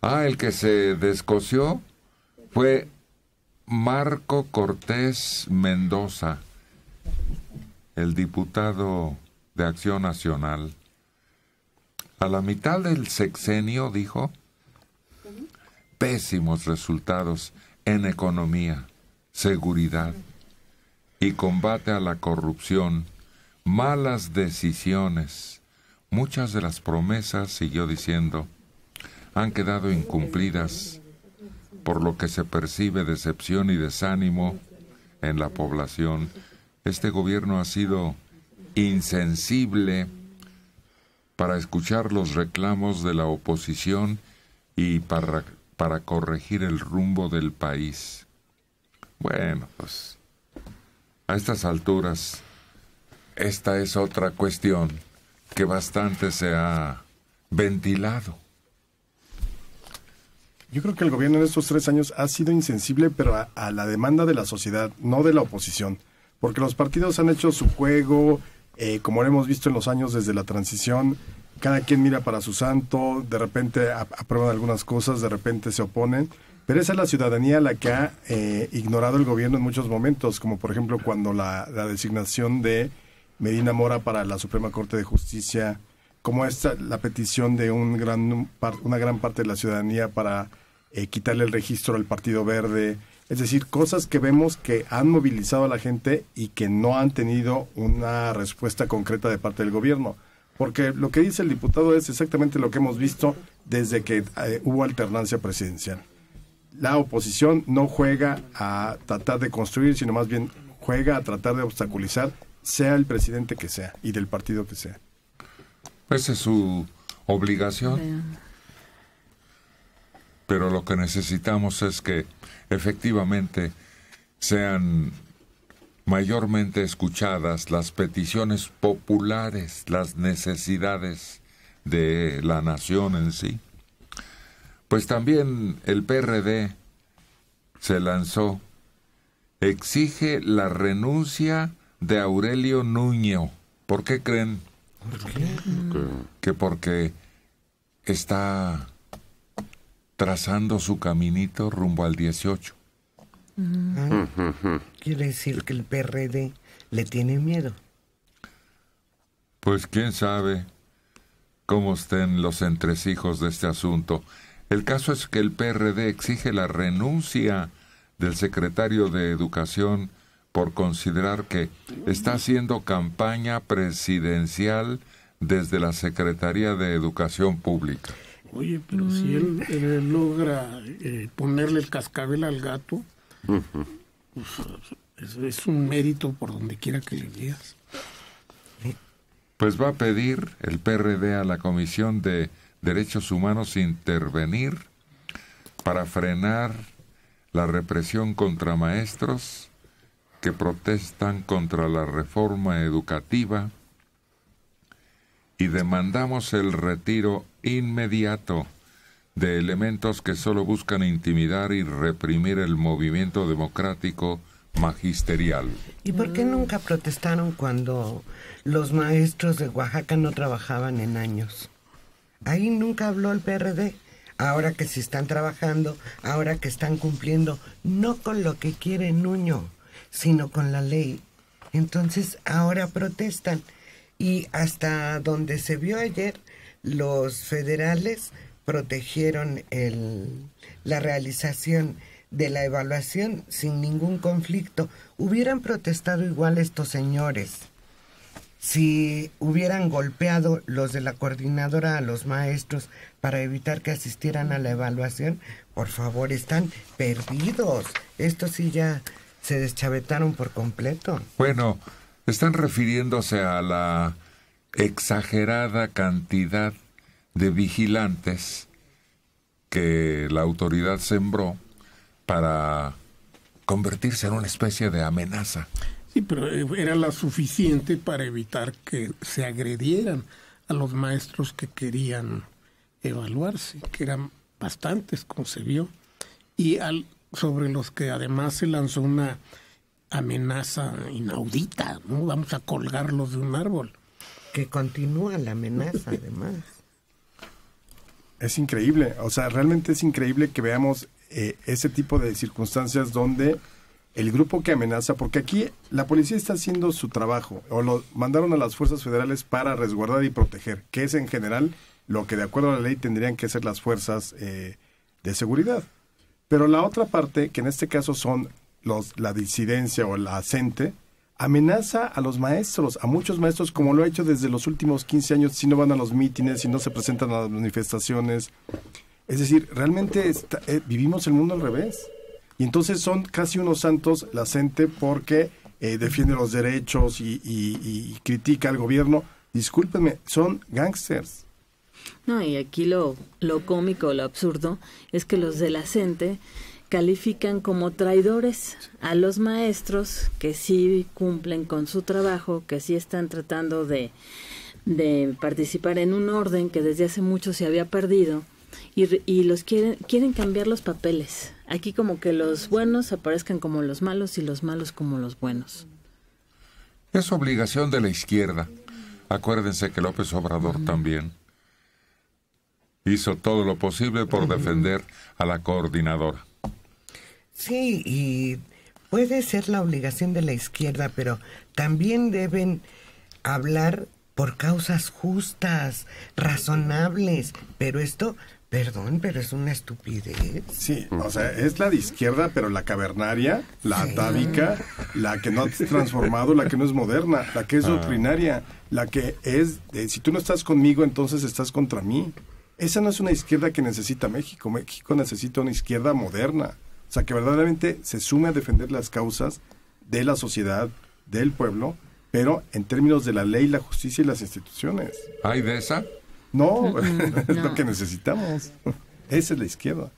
Ah, el que se descoció fue Marco Cortés Mendoza, el diputado de Acción Nacional. A la mitad del sexenio dijo, pésimos resultados en economía, seguridad y combate a la corrupción, malas decisiones. Muchas de las promesas, siguió diciendo, han quedado incumplidas, por lo que se percibe decepción y desánimo en la población. Este gobierno ha sido insensible para escuchar los reclamos de la oposición y para, para corregir el rumbo del país. Bueno, pues a estas alturas, esta es otra cuestión que bastante se ha ventilado. Yo creo que el gobierno en estos tres años ha sido insensible, pero a, la demanda de la sociedad, no de la oposición. Porque los partidos han hecho su juego, eh, como lo hemos visto en los años desde la transición, cada quien mira para su santo, de repente aprueban algunas cosas, de repente se oponen. Pero esa es la ciudadanía la que ha eh, ignorado el gobierno en muchos momentos, como por ejemplo cuando la designación de Medina Mora para la Suprema Corte de Justicia como esta, la petición de un gran, una gran parte de la ciudadanía para eh, quitarle el registro al Partido Verde, es decir, cosas que vemos que han movilizado a la gente y que no han tenido una respuesta concreta de parte del gobierno. Porque lo que dice el diputado es exactamente lo que hemos visto desde que eh, hubo alternancia presidencial. La oposición no juega a tratar de construir, sino más bien juega a tratar de obstaculizar, sea el presidente que sea y del partido que sea. Esa pues es su obligación. Pero lo que necesitamos es que efectivamente sean mayormente escuchadas las peticiones populares, las necesidades de la nación en sí. Pues también el PRD se lanzó, exige la renuncia de Aurelio Nuño. ¿Por qué creen? ¿Por qué? Que porque está trazando su caminito rumbo al 18. Ah. Quiere decir que el PRD le tiene miedo. Pues quién sabe cómo estén los entresijos de este asunto. El caso es que el PRD exige la renuncia del secretario de Educación por considerar que está haciendo campaña presidencial desde la Secretaría de Educación Pública. Oye, pero si él, logra eh, ponerle el cascabel al gato, pues, es, un mérito por donde quiera que le digas. Pues va a pedir el PRD a la Comisión de Derechos Humanos intervenir para frenar la represión contra maestros que protestan contra la reforma educativa y demandamos el retiro inmediato de elementos que solo buscan intimidar y reprimir el movimiento democrático magisterial. ¿Y por qué nunca protestaron cuando los maestros de Oaxaca no trabajaban en años? Ahí nunca habló el PRD. Ahora que se están trabajando, ahora que están cumpliendo, no con lo que quiere Nuño, sino con la ley. Entonces ahora protestan y hasta donde se vio ayer, los federales protegieron el, la realización de la evaluación sin ningún conflicto. Hubieran protestado igual estos señores si hubieran golpeado los de la coordinadora a los maestros para evitar que asistieran a la evaluación, por favor, están perdidos. Esto sí ya se deschavetaron por completo. Bueno, están refiriéndose a la exagerada cantidad de vigilantes que la autoridad sembró para convertirse en una especie de amenaza. Sí, pero eh, era la suficiente para evitar que se agredieran a los maestros que querían evaluarse, que eran bastantes, como se vio. Y al sobre los que además se lanzó una amenaza inaudita, ¿no? Vamos a colgarlos de un árbol. Que continúa la amenaza, además. Es increíble, o sea, realmente es increíble que veamos eh, ese tipo de circunstancias donde el grupo que amenaza, porque aquí la policía está haciendo su trabajo, o lo mandaron a las fuerzas federales para resguardar y proteger, que es en general lo que de acuerdo a la ley tendrían que ser las fuerzas eh, de seguridad. Pero la otra parte, que en este caso son los, la disidencia o la gente, amenaza a los maestros, a muchos maestros, como lo ha hecho desde los últimos 15 años, si no van a los mítines, si no se presentan a las manifestaciones. Es decir, realmente eh, vivimos el mundo al revés. Y entonces son casi unos santos la gente porque eh, defiende los derechos y, y, y critica al gobierno. Discúlpenme, son gangsters. No, y aquí lo, lo cómico, lo absurdo, es que los de la CENTE califican como traidores a los maestros que sí cumplen con su trabajo, que sí están tratando de, de participar en un orden que desde hace mucho se había perdido y, y los quieren, quieren cambiar los papeles. Aquí como que los buenos aparezcan como los malos y los malos como los buenos. Es obligación de la izquierda. Acuérdense que López Obrador también hizo todo lo posible por defender a la coordinadora. Sí, y puede ser la obligación de la izquierda, pero también deben hablar por causas justas, razonables, pero esto, perdón, pero es una estupidez. Sí, o sea, es la de izquierda, pero la cavernaria, la atávica, la que no ha transformado, la que no es moderna, la que es doctrinaria, ah. la que es, si tú no estás conmigo, entonces estás contra mí. Esa no es una izquierda que necesita México. México necesita una izquierda moderna. O sea, que verdaderamente se sume a defender las causas de la sociedad, del pueblo, pero en términos de la ley, la justicia y las instituciones. ¿Hay de esa? No, no. es lo que necesitamos. Esa es la izquierda.